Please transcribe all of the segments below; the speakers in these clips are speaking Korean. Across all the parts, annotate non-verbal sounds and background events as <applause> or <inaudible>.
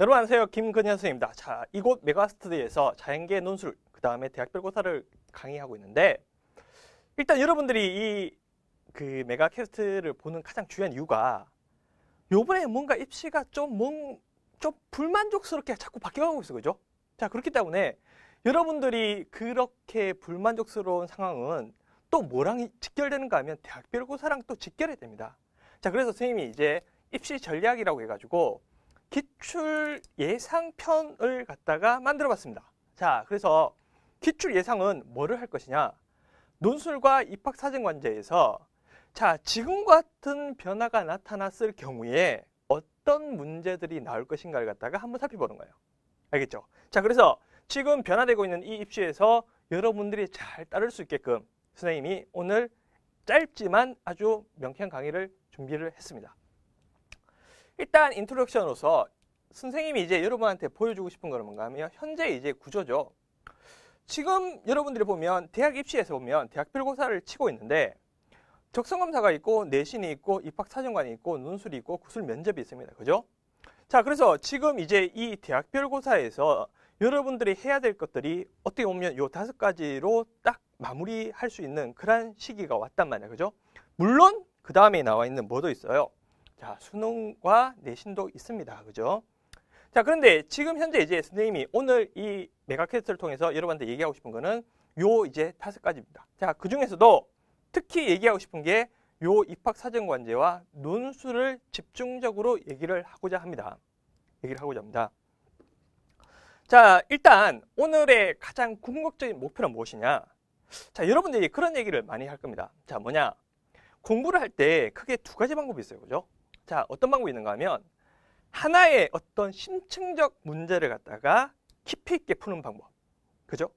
여러분 안녕하세요. 김근현 선생입니다. 자, 이곳 메가스터디에서 자연계 논술, 그 다음에 대학별 고사를 강의하고 있는데 일단 여러분들이 이 그 메가캐스트를 보는 가장 중요한 이유가 요번에 뭔가 입시가 좀, 뭔, 좀 불만족스럽게 자꾸 바뀌어가고 있어, 그죠? 자, 그렇기 때문에 여러분들이 그렇게 불만족스러운 상황은 또 뭐랑 직결되는가 하면 대학별 고사랑 또 직결이 됩니다. 자, 그래서 선생님이 이제 입시 전략이라고 해가지고 기출 예상편을 갖다가 만들어 봤습니다. 자, 그래서 기출 예상은 뭐를 할 것이냐? 논술과 입학사정관제에서 자, 지금 같은 변화가 나타났을 경우에 어떤 문제들이 나올 것인가를 갖다가 한번 살펴보는 거예요. 알겠죠? 자, 그래서 지금 변화되고 있는 이 입시에서 여러분들이 잘 따를 수 있게끔 선생님이 오늘 짧지만 아주 명쾌한 강의를 준비를 했습니다. 일단 인트로덕션으로서 선생님이 이제 여러분한테 보여주고 싶은 거는 뭔가 하면 현재 이제 구조죠. 지금 여러분들이 보면 대학 입시에서 보면 대학별 고사를 치고 있는데 적성검사가 있고 내신이 있고 입학사정관이 있고 논술이 있고 구술 면접이 있습니다. 그죠? 자 그래서 지금 이제 이 대학별 고사에서 여러분들이 해야 될 것들이 어떻게 보면 요 다섯 가지로 딱 마무리할 수 있는 그런 시기가 왔단 말이에요. 그죠? 물론 그 다음에 나와 있는 뭐도 있어요. 자, 수능과 내신도 있습니다. 그죠? 자, 그런데 지금 현재 이제 선생님이 오늘 이 메가캐스트를 통해서 여러분한테 얘기하고 싶은 거는 요 이제 다섯 가지입니다. 자, 그 중에서도 특히 얘기하고 싶은 게 요 입학사정관제와 논술을 집중적으로 얘기를 하고자 합니다. 얘기를 하고자 합니다. 자, 일단 오늘의 가장 궁극적인 목표는 무엇이냐? 자, 여러분들이 그런 얘기를 많이 할 겁니다. 자, 뭐냐? 공부를 할 때 크게 두 가지 방법이 있어요. 그죠? 자, 어떤 방법이 있는가 하면 하나의 어떤 심층적 문제를 갖다가 깊이 있게 푸는 방법. 그죠?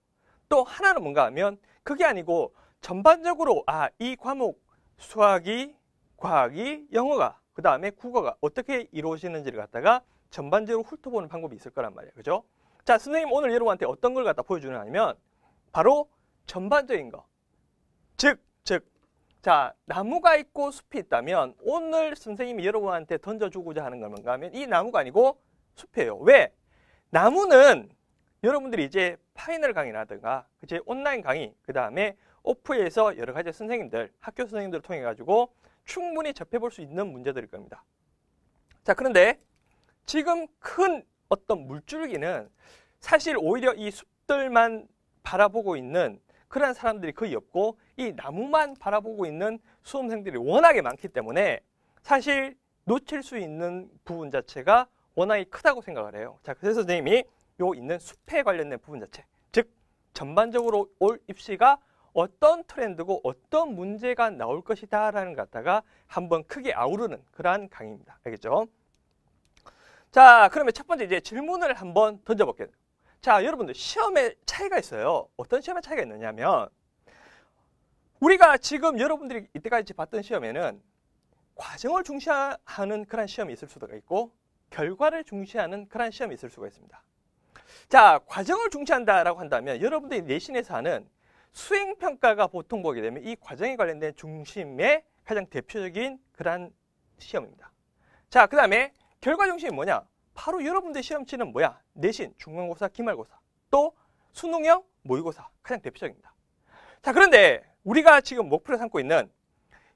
또 하나는 뭔가 하면 그게 아니고 전반적으로 아, 이 과목 수학이, 과학이, 영어가, 그 다음에 국어가 어떻게 이루어지는지를 갖다가 전반적으로 훑어보는 방법이 있을 거란 말이에요. 그죠? 자, 선생님 오늘 여러분한테 어떤 걸 갖다 보여주느냐 하면 바로 전반적인 거. 즉, 자, 나무가 있고 숲이 있다면 오늘 선생님이 여러분한테 던져주고자 하는 건 뭔가 하면 이 나무가 아니고 숲이에요. 왜? 나무는 여러분들이 이제 파이널 강의라든가 그제 온라인 강의, 그 다음에 오프에서 여러 가지 선생님들, 학교 선생님들을 통해 가지고 충분히 접해볼 수 있는 문제들일 겁니다. 자, 그런데 지금 큰 어떤 물줄기는 사실 오히려 이 숲들만 바라보고 있는 그런 사람들이 거의 없고 이 나무만 바라보고 있는 수험생들이 워낙에 많기 때문에 사실 놓칠 수 있는 부분 자체가 워낙에 크다고 생각을 해요. 자, 그래서 선생님이 요 있는 숲에 관련된 부분 자체, 즉 전반적으로 올 입시가 어떤 트렌드고 어떤 문제가 나올 것이다 라는 갖다가 한번 크게 아우르는 그러한 강의입니다. 알겠죠? 자, 그러면 첫 번째 이제 질문을 한번 던져볼게요. 자, 여러분들 시험의 차이가 있어요. 어떤 시험의 차이가 있느냐면 우리가 지금 여러분들이 이때까지 봤던 시험에는 과정을 중시하는 그런 시험이 있을 수도 있고 결과를 중시하는 그런 시험이 있을 수가 있습니다. 자, 과정을 중시한다라고 한다면 여러분들이 내신에서 하는 수행평가가 보통 보게 되면 이 과정에 관련된 중심의 가장 대표적인 그런 시험입니다. 자, 그 다음에 결과 중심이 뭐냐? 바로 여러분들의 시험치는 뭐야? 내신, 중간고사, 기말고사, 또 수능형, 모의고사 가장 대표적입니다. 자 그런데 우리가 지금 목표로 삼고 있는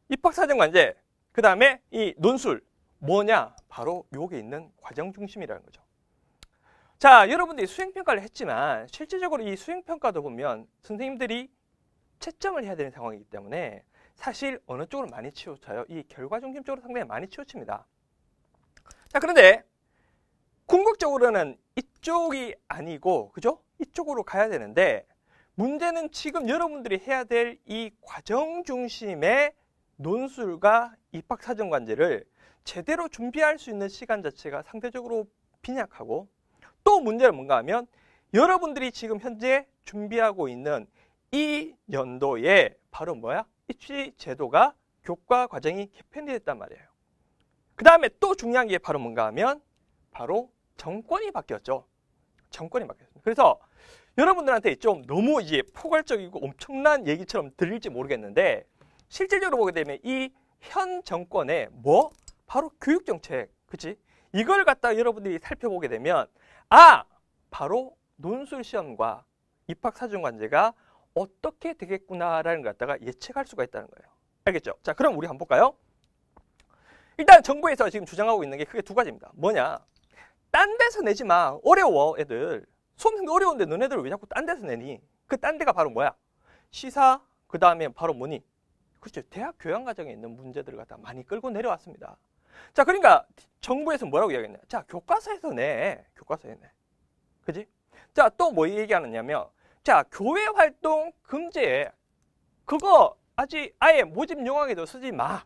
입학사정관제, 그 다음에 이 논술 뭐냐? 바로 여기 있는 과정 중심이라는 거죠. 자 여러분들이 수행평가를 했지만 실질적으로 이 수행평가도 보면 선생님들이 채점을 해야 되는 상황이기 때문에 사실 어느 쪽으로 많이 치우쳐요? 이 결과 중심쪽으로 상당히 많이 치우칩니다. 자 그런데 궁극적으로는 이쪽이 아니고 그죠? 이쪽으로 가야 되는데 문제는 지금 여러분들이 해야 될 이 과정 중심의 논술과 입학사정관제를 제대로 준비할 수 있는 시간 자체가 상대적으로 빈약하고 또 문제는 뭔가 하면 여러분들이 지금 현재 준비하고 있는 이 연도에 바로 뭐야? 입시 제도가 교과 과정이 개편이 됐단 말이에요. 그 다음에 또 중요한 게 바로 뭔가 하면 바로 정권이 바뀌었죠. 정권이 바뀌었어요 그래서 여러분들한테 좀 너무 이제 포괄적이고 엄청난 얘기처럼 들릴지 모르겠는데 실질적으로 보게 되면 이 현 정권의 뭐? 바로 교육 정책. 그치? 이걸 갖다 가 여러분들이 살펴보게 되면 아! 바로 논술 시험과 입학 사정관제가 어떻게 되겠구나라는 걸 갖다가 예측할 수가 있다는 거예요. 알겠죠? 자, 그럼 우리 한번 볼까요? 일단 정부에서 지금 주장하고 있는 게 크게 두 가지입니다. 뭐냐? 딴 데서 내지 마. 어려워, 애들. 수험생도 어려운데 너네들 왜 자꾸 딴 데서 내니? 그 딴 데가 바로 뭐야? 시사, 그 다음에 바로 문니 그렇죠. 대학 교양 과정에 있는 문제들을 갖다 많이 끌고 내려왔습니다. 자, 그러니까 정부에서 뭐라고 이야기했냐? 자, 교과서에서 내. 교과서에 내. 그지? 자, 또 뭐 얘기하느냐면, 자, 교회 활동 금지에 그거 아직 아예 모집 용항에도 쓰지 마.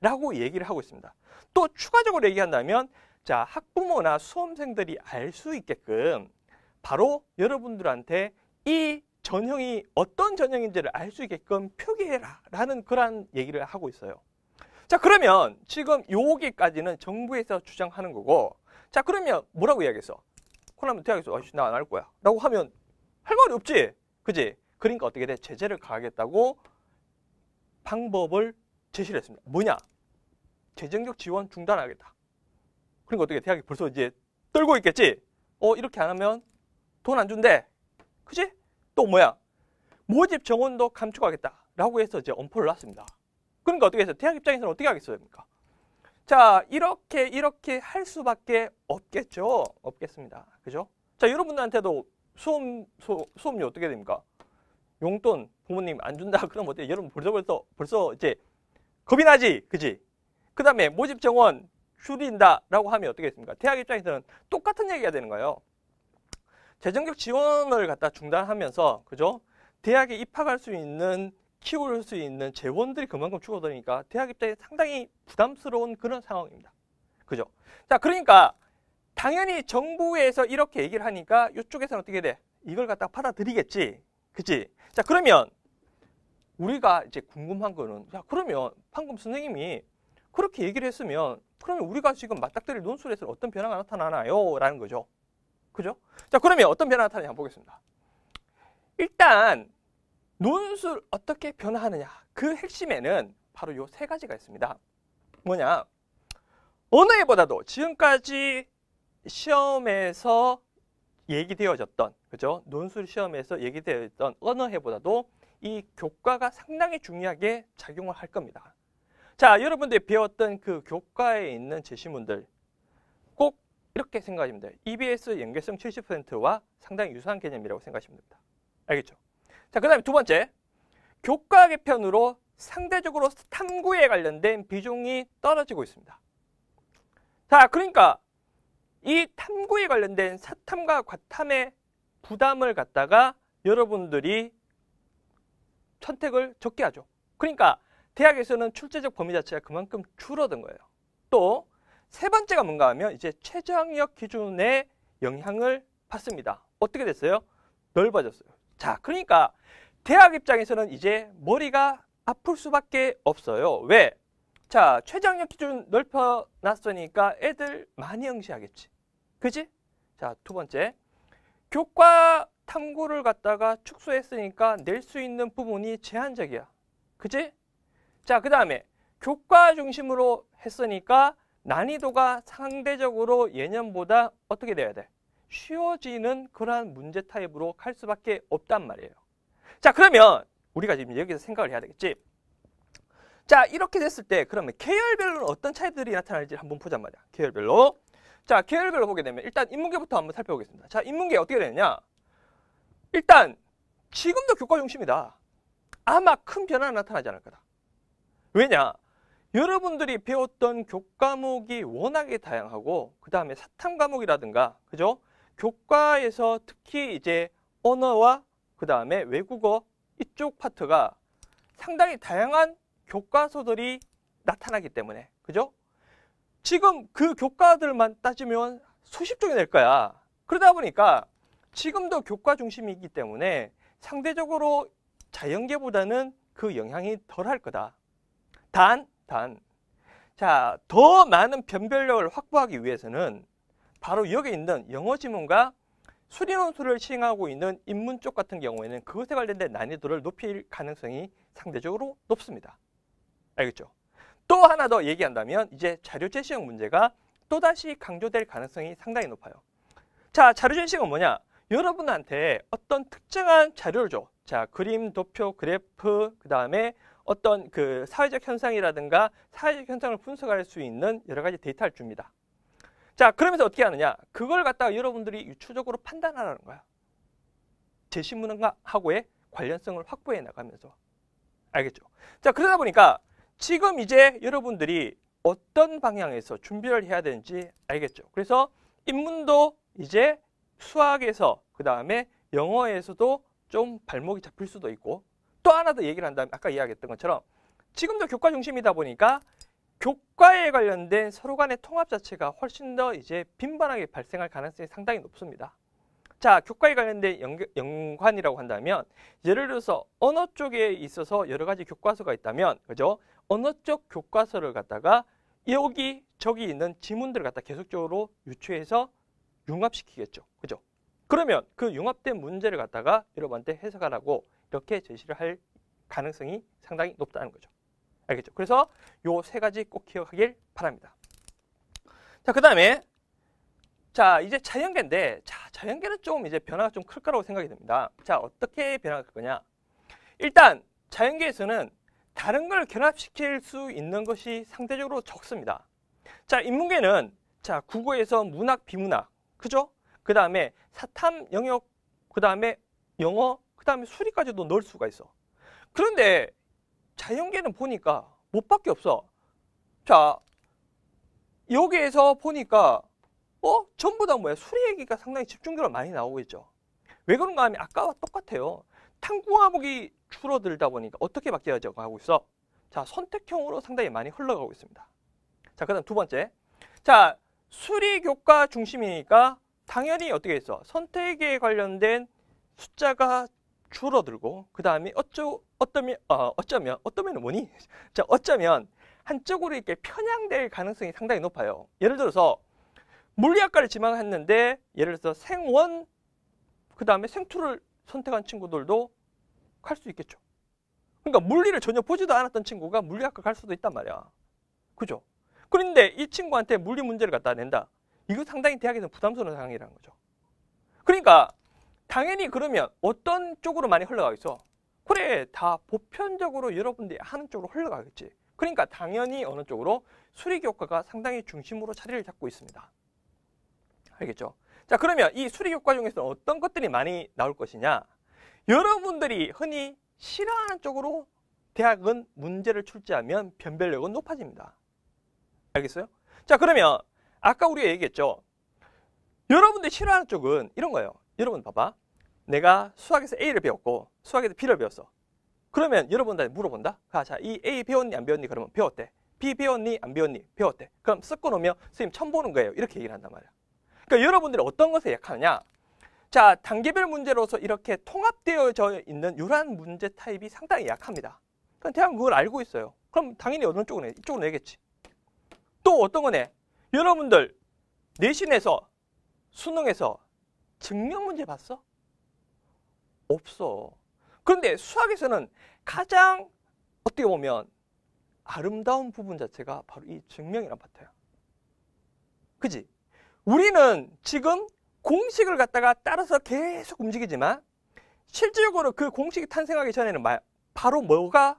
라고 얘기를 하고 있습니다. 또 추가적으로 얘기한다면 자, 학부모나 수험생들이 알 수 있게끔 바로 여러분들한테 이 전형이 어떤 전형인지를 알 수 있게끔 표기해라 라는 그러한 얘기를 하고 있어요. 자, 그러면 지금 여기까지는 정부에서 주장하는 거고 자, 그러면 뭐라고 이야기했어? 그러면 대학에서 어, 나안 할 거야 라고 하면 할 말이 없지. 그지? 그러니까 어떻게 돼? 제재를 가하겠다고 방법을 제시를 했습니다. 뭐냐? 재정적 지원 중단하겠다. 그러니까 어떻게 대학이 벌써 이제 떨고 있겠지? 어 이렇게 안 하면 돈 안 준대. 그지? 또 뭐야? 모집 정원도 감축하겠다. 라고 해서 이제 엄포를 놨습니다. 그러니까 어떻게 해서 대학 입장에서는 어떻게 하겠습니까? 자 이렇게 이렇게 할 수밖에 없겠죠. 없겠습니다. 그죠? 자 여러분들한테도 수업, 수, 수업료 어떻게 됩니까? 용돈 부모님 안 준다 <laughs> 그럼 어때요? 여러분 벌써 벌써 벌써 이제 겁이 나지 그지? 그 다음에 모집 정원 줄인다라고 하면 어떻겠습니까? 대학 입장에서는 똑같은 얘기가 되는 거예요. 재정적 지원을 갖다 중단하면서 그죠? 대학에 입학할 수 있는 키울 수 있는 재원들이 그만큼 줄어드니까 대학 입장에 상당히 부담스러운 그런 상황입니다. 그죠? 자, 그러니까 당연히 정부에서 이렇게 얘기를 하니까 이쪽에서는 어떻게 돼? 이걸 갖다 받아들이겠지. 그치? 자, 그러면 우리가 이제 궁금한 거는 자, 그러면 방금 선생님이 그렇게 얘기를 했으면 그러면 우리가 지금 맞닥뜨릴 논술에서 어떤 변화가 나타나나요? 라는 거죠. 그죠? 자, 그러면 어떤 변화가 나타나냐 보겠습니다. 일단 논술 어떻게 변화하느냐 그 핵심에는 바로 요 세 가지가 있습니다. 뭐냐? 어느 해보다도 지금까지 시험에서 얘기되어졌던 그죠? 논술 시험에서 얘기되어졌던 어느 해보다도 이 교과가 상당히 중요하게 작용을 할 겁니다. 자, 여러분들이 배웠던 그 교과에 있는 제시문들 꼭 이렇게 생각하시면 돼요. EBS 연계성 70%와 상당히 유사한 개념이라고 생각하시면 됩니다. 알겠죠? 자, 그 다음에 두 번째. 교과 개편으로 상대적으로 탐구에 관련된 비중이 떨어지고 있습니다. 자, 그러니까 이 탐구에 관련된 사탐과 과탐의 부담을 갖다가 여러분들이 선택을 적게 하죠. 그러니까 대학에서는 출제적 범위 자체가 그만큼 줄어든 거예요. 또 세 번째가 뭔가 하면 이제 최저학력 기준의 영향을 받습니다. 어떻게 됐어요? 넓어졌어요. 자, 그러니까 대학 입장에서는 이제 머리가 아플 수밖에 없어요. 왜? 자, 최저학력 기준 넓혀놨으니까 애들 많이 응시하겠지. 그지? 자, 두 번째. 교과 탐구를 갖다가 축소했으니까 낼 수 있는 부분이 제한적이야. 그지? 자, 그 다음에 교과 중심으로 했으니까 난이도가 상대적으로 예년보다 어떻게 돼야 돼? 쉬워지는 그러한 문제 타입으로 갈 수밖에 없단 말이에요. 자, 그러면 우리가 지금 여기서 생각을 해야 되겠지? 자, 이렇게 됐을 때 그러면 계열별로는 어떤 차이들이 나타날지 한번 보자 말이야. 계열별로. 자, 계열별로 보게 되면 일단 인문계부터 한번 살펴보겠습니다. 자, 인문계 어떻게 되느냐? 일단 지금도 교과 중심이다. 아마 큰 변화는 나타나지 않을 거다. 왜냐? 여러분들이 배웠던 교과목이 워낙에 다양하고 그 다음에 사탐 과목이라든가 그죠? 교과에서 특히 이제 언어와 그 다음에 외국어 이쪽 파트가 상당히 다양한 교과서들이 나타나기 때문에 그죠? 지금 그 교과들만 따지면 수십 종이 될 거야. 그러다 보니까 지금도 교과 중심이기 때문에 상대적으로 자연계보다는 그 영향이 덜 할 거다. 단, 단. 자, 더 많은 변별력을 확보하기 위해서는 바로 여기 있는 영어 지문과 수리논술을 시행하고 있는 인문 쪽 같은 경우에는 그것에 관련된 난이도를 높일 가능성이 상대적으로 높습니다. 알겠죠? 또 하나 더 얘기한다면 이제 자료 제시형 문제가 또다시 강조될 가능성이 상당히 높아요. 자, 자료 제시형은 뭐냐? 여러분한테 어떤 특정한 자료를 줘. 자, 그림, 도표, 그래프, 그 다음에 어떤 그 사회적 현상이라든가 사회적 현상을 분석할 수 있는 여러 가지 데이터를 줍니다. 자, 그러면서 어떻게 하느냐? 그걸 갖다가 여러분들이 유추적으로 판단하라는 거야. 제시문과 하고의 관련성을 확보해 나가면서. 알겠죠? 자, 그러다 보니까 지금 이제 여러분들이 어떤 방향에서 준비를 해야 되는지 알겠죠? 그래서 입문도 이제 수학에서 그 다음에 영어에서도 좀 발목이 잡힐 수도 있고 또 하나 더 얘기를 한다면 아까 이야기했던 것처럼 지금도 교과 중심이다 보니까 교과에 관련된 서로 간의 통합 자체가 훨씬 더 이제 빈번하게 발생할 가능성이 상당히 높습니다. 자, 교과에 관련된 연, 관이라고 한다면 예를 들어서 언어 쪽에 있어서 여러 가지 교과서가 있다면 그죠? 언어 쪽 교과서를 갖다가 여기 저기 있는 지문들을 갖다 계속적으로 유추해서 융합시키겠죠. 그죠? 그러면 그 융합된 문제를 갖다가 여러분한테 해석하라고 이렇게 제시를 할 가능성이 상당히 높다는 거죠. 알겠죠? 그래서 요 세 가지 꼭 기억하길 바랍니다. 자, 그 다음에 자, 이제 자연계인데 자, 자연계는 좀 이제 변화가 좀 클 거라고 생각이 됩니다. 자, 어떻게 변화가 클 거냐? 일단 자연계에서는 다른 걸 결합시킬 수 있는 것이 상대적으로 적습니다. 자, 인문계는 자, 국어에서 문학, 비문학, 그죠? 그 다음에 사탐 영역, 그 다음에 영어, 그 다음에 수리까지도 넣을 수가 있어. 그런데 자연계는 보니까 못밖에 없어. 자, 여기에서 보니까 어? 전부 다 뭐야? 수리 얘기가 상당히 집중적으로 많이 나오고 있죠. 왜 그런가 하면 아까와 똑같아요. 탐구 과목이 줄어들다 보니까 어떻게 바뀌어져 가고 있어? 자, 선택형으로 상당히 많이 흘러가고 있습니다. 자, 그 다음 두 번째. 자, 수리 교과 중심이니까 당연히 어떻게 있어? 선택에 관련된 숫자가 줄어들고 그 다음에 어쩌 어쩌면 어, 어쩌면 어쩌면 뭐니? 자 어쩌면 한쪽으로 이렇게 편향될 가능성이 상당히 높아요. 예를 들어서 물리학과를 지망했는데 예를 들어서 생원 그 다음에 생투를 선택한 친구들도 갈 수 있겠죠. 그러니까 물리를 전혀 보지도 않았던 친구가 물리학과 갈 수도 있단 말이야. 그죠? 그런데 이 친구한테 물리 문제를 갖다 낸다. 이거 상당히 대학에서 부담스러운 상황이라는 거죠. 그러니까 당연히 그러면 어떤 쪽으로 많이 흘러가겠어? 그래 다 보편적으로 여러분들이 하는 쪽으로 흘러가겠지. 그러니까 당연히 어느 쪽으로 수리교과가 상당히 중심으로 자리를 잡고 있습니다. 알겠죠? 자 그러면 이수리교과 중에서 어떤 것들이 많이 나올 것이냐? 여러분들이 흔히 싫어하는 쪽으로 대학은 문제를 출제하면 변별력은 높아집니다. 알겠어요? 자 그러면 아까 우리가 얘기했죠. 여러분들이 싫어하는 쪽은 이런 거예요. 여러분 봐봐. 내가 수학에서 A를 배웠고 수학에서 B를 배웠어. 그러면 여러분들 물어본다. 아, 자, 이 A 배웠니 안 배웠니? 그러면 배웠대. B 배웠니 안 배웠니? 배웠대. 그럼 섞어 놓으면 선생님 처음 보는 거예요. 이렇게 얘기를 한단 말이야. 그러니까 여러분들이 어떤 것에 약하느냐? 자, 단계별 문제로서 이렇게 통합되어져 있는 이러한 문제 타입이 상당히 약합니다. 그럼 대학은 그걸 알고 있어요. 그럼 당연히 어느 쪽으로 내, 이쪽으로 내겠지. 또 어떤 거네? 여러분들 내신에서 수능에서 증명 문제 봤어? 없어. 그런데 수학에서는 가장 어떻게 보면 아름다운 부분 자체가 바로 이 증명이란 파트야. 그지? 우리는 지금 공식을 갖다가 따라서 계속 움직이지만 실질적으로 그 공식이 탄생하기 전에는 바로 뭐가?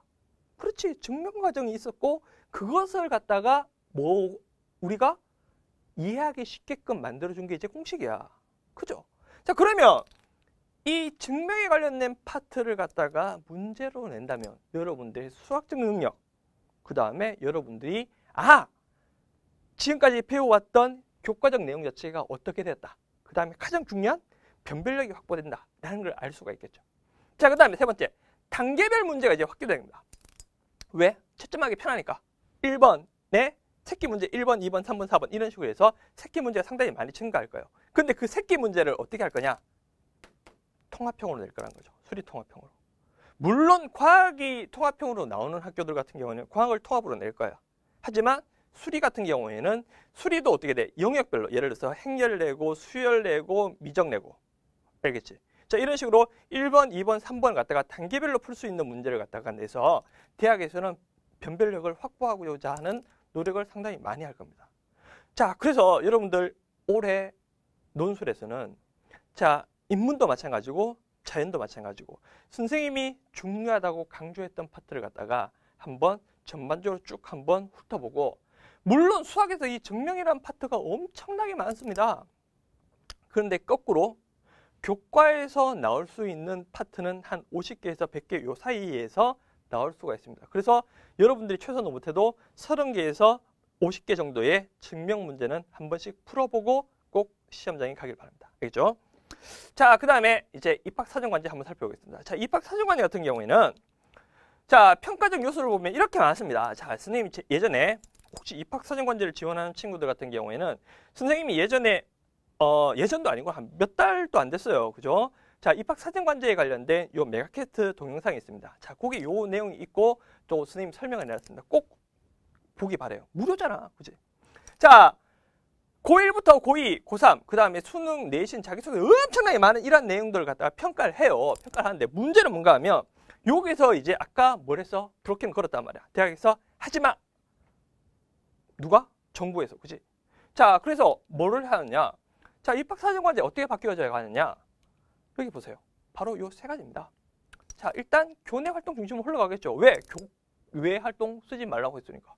그렇지, 증명 과정이 있었고 그것을 갖다가 뭐 우리가 이해하기 쉽게끔 만들어준 게 이제 공식이야. 그죠? 자, 그러면 이 증명에 관련된 파트를 갖다가 문제로 낸다면 여러분들의 수학적 능력, 그 다음에 여러분들이 아! 지금까지 배워왔던 교과적 내용 자체가 어떻게 됐다. 그 다음에 가장 중요한 변별력이 확보된다. 라는 걸 알 수가 있겠죠. 자, 그 다음에 세 번째. 단계별 문제가 이제 확대됩니다. 왜? 채점하기 편하니까. 1번, 네. 새끼 문제 1번, 2번, 3번, 4번 이런 식으로 해서 새끼 문제가 상당히 많이 증가할 거예요. 근데 그 새끼 문제를 어떻게 할 거냐? 통합형으로 낼거란 거죠. 수리 통합형으로. 물론 과학이 통합형으로 나오는 학교들 같은 경우는 과학을 통합으로 낼 거야. 하지만 수리 같은 경우에는 수리도 어떻게 돼? 영역별로 예를 들어서 행렬 내고 수열 내고 미적 내고 알겠지? 자 이런 식으로 1번, 2번, 3번 갖다가 단계별로 풀 수 있는 문제를 갖다가 내서 대학에서는 변별력을 확보하고자 하는 노력을 상당히 많이 할 겁니다. 자 그래서 여러분들 올해 논술에서는 자 인문도 마찬가지고 자연도 마찬가지고 선생님이 중요하다고 강조했던 파트를 갖다가 한번 전반적으로 쭉 한번 훑어보고 물론 수학에서 이 정명이라는 파트가 엄청나게 많습니다. 그런데 거꾸로 교과에서 나올 수 있는 파트는 한 50개에서 100개 요 사이에서 나올 수가 있습니다. 그래서 여러분들이 최소는 못해도 30개에서 50개 정도의 증명 문제는 한 번씩 풀어보고 꼭 시험장에 가길 바랍니다. 알겠죠? 자, 그 다음에 이제 입학사정관제 한번 살펴보겠습니다. 자, 입학사정관제 같은 경우에는 자, 평가적 요소를 보면 이렇게 많습니다. 자, 선생님 예전에 혹시 입학사정관제를 지원하는 친구들 같은 경우에는 선생님이 예전에 어, 예전도 아니고 한 몇 달도 안 됐어요. 그죠? 자, 입학사정관제에 관련된 요 메가캐스트 동영상이 있습니다. 자, 거기 요 내용이 있고 또 선생님 설명을 내놨습니다. 꼭 보기 바래요. 무료잖아. 그지? 자, 고1부터 고2, 고3, 그 다음에 수능, 내신, 자기소개 엄청나게 많은 이런 내용들을 갖다가 평가를 해요. 평가를 하는데 문제는 뭔가 하면 여기서 이제 아까 뭘 했어? 브로킹 걸었단 말이야. 대학에서 하지마! 누가? 정부에서, 그지? 자, 그래서 뭐를 하느냐? 자, 입학사정관제 어떻게 바뀌어져야 하느냐? 여기 보세요. 바로 요 세 가지입니다. 자, 일단 교내 활동 중심으로 흘러가겠죠. 왜? 교, 외 활동 쓰지 말라고 했으니까.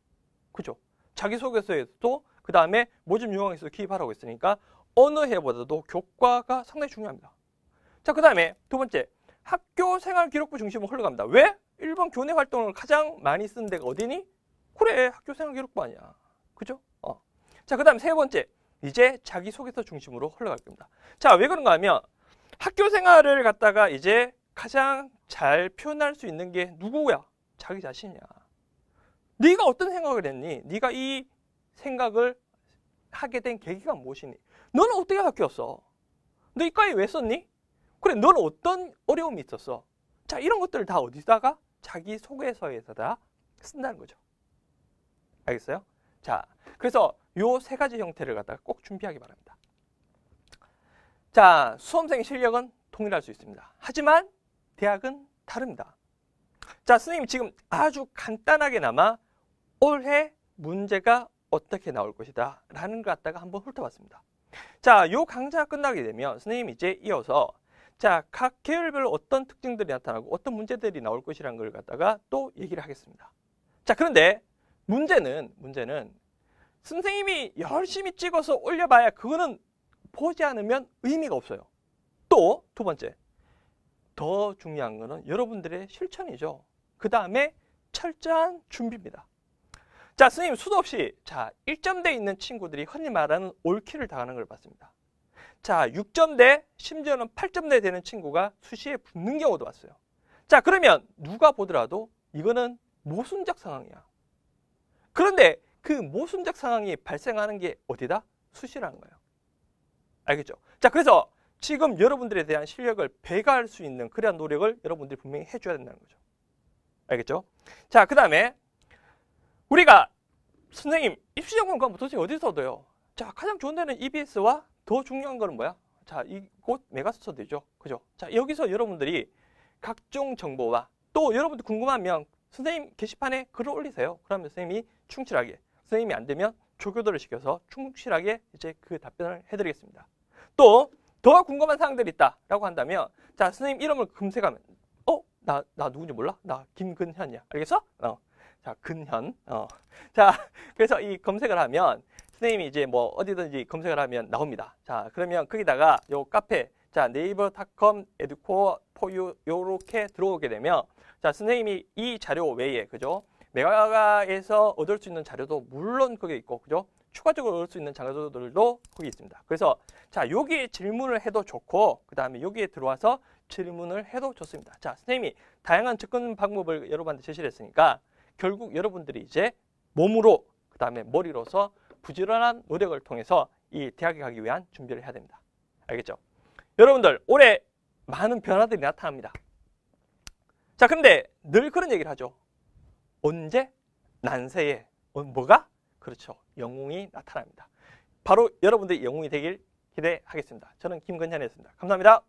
그죠? 자기소개서에서도 그 다음에 모집 뭐 요강에서 기입하라고 했으니까 어느 해보다도 교과가 상당히 중요합니다. 자, 그 다음에 두 번째 학교 생활 기록부 중심으로 흘러갑니다. 왜? 일본 교내 활동을 가장 많이 쓴 데가 어디니? 그래, 학교 생활 기록부 아니야. 그죠? 어. 자, 그 다음 세 번째 이제 자기소개서 중심으로 흘러갈 겁니다. 자, 왜 그런가 하면 학교 생활을 갖다가 이제 가장 잘 표현할 수 있는 게 누구야? 자기 자신이야. 네가 어떤 생각을 했니? 네가 이 생각을 하게 된 계기가 무엇이니? 너는 어떻게 바뀌었어? 너 이과에 왜 썼니? 그래, 넌 어떤 어려움이 있었어? 자, 이런 것들을 다 어디다가 자기 소개서에서 다 쓴다는 거죠. 알겠어요? 자, 그래서 요 세 가지 형태를 갖다가 꼭 준비하기 바랍니다. 자, 수험생 실력은 동일할 수 있습니다. 하지만 대학은 다릅니다. 자, 선생님 지금 아주 간단하게나마 올해 문제가 어떻게 나올 것이다 라는 걸 갖다가 한번 훑어봤습니다. 자, 요 강좌가 끝나게 되면 선생님이 이제 이어서 자, 각 계열별로 어떤 특징들이 나타나고 어떤 문제들이 나올 것이라는 걸 갖다가 또 얘기를 하겠습니다. 자, 그런데 문제는 문제는 선생님이 열심히 찍어서 올려봐야 그거는 보지 않으면 의미가 없어요. 또 두 번째, 더 중요한 거는 여러분들의 실천이죠. 그 다음에 철저한 준비입니다. 자, 스님 수도 없이 자, 1점대 있는 친구들이 흔히 말하는 올킬을 당하는 걸 봤습니다. 자, 6점대, 심지어는 8점대 되는 친구가 수시에 붙는 경우도 왔어요 자, 그러면 누가 보더라도 이거는 모순적 상황이야. 그런데 그 모순적 상황이 발생하는 게 어디다? 수시라는 거예요. 알겠죠? 자, 그래서 지금 여러분들에 대한 실력을 배가할 수 있는 그러한 노력을 여러분들이 분명히 해줘야 된다는 거죠. 알겠죠? 자, 그 다음에 우리가 선생님 입시 전공과 도대체 어디서 얻어요? 자 가장 좋은 데는 EBS와 더 중요한 거는 뭐야? 자 이곳 메가스터디죠, 그죠? 자 여기서 여러분들이 각종 정보와 또 여러분들 궁금하면 선생님 게시판에 글을 올리세요. 그러면 선생님이 충실하게 선생님이 안 되면 조교도를 시켜서 충실하게 이제 그 답변을 해드리겠습니다. 또 더 궁금한 사항들이 있다라고 한다면 자 선생님 이름을 검색하면 어? 나, 나 누군지 몰라? 나 김근현이야. 알겠어? 어. 자, 근현. 어. 자, 그래서 이 검색을 하면 선생님이 이제 뭐 어디든지 검색을 하면 나옵니다. 자, 그러면 거기다가 요 카페, 자, 네이버닷컴, 에듀코어, 포유 요렇게 들어오게 되면 자, 선생님이 이 자료 외에 그죠? 메가가에서 얻을 수 있는 자료도 물론 거기 있고 그죠? 추가적으로 얻을 수 있는 자료들도 거기 있습니다. 그래서 자 여기에 질문을 해도 좋고 그 다음에 여기에 들어와서 질문을 해도 좋습니다. 자 선생님이 다양한 접근 방법을 여러분한테 제시를 했으니까 결국 여러분들이 이제 몸으로 그 다음에 머리로서 부지런한 노력을 통해서 이 대학에 가기 위한 준비를 해야 됩니다. 알겠죠? 여러분들 올해 많은 변화들이 나타납니다. 자 근데 늘 그런 얘기를 하죠. 언제? 난세에 어, 뭐가? 그렇죠. 영웅이 나타납니다. 바로 여러분들이 영웅이 되길 기대하겠습니다. 저는 김근현이었습니다. 감사합니다.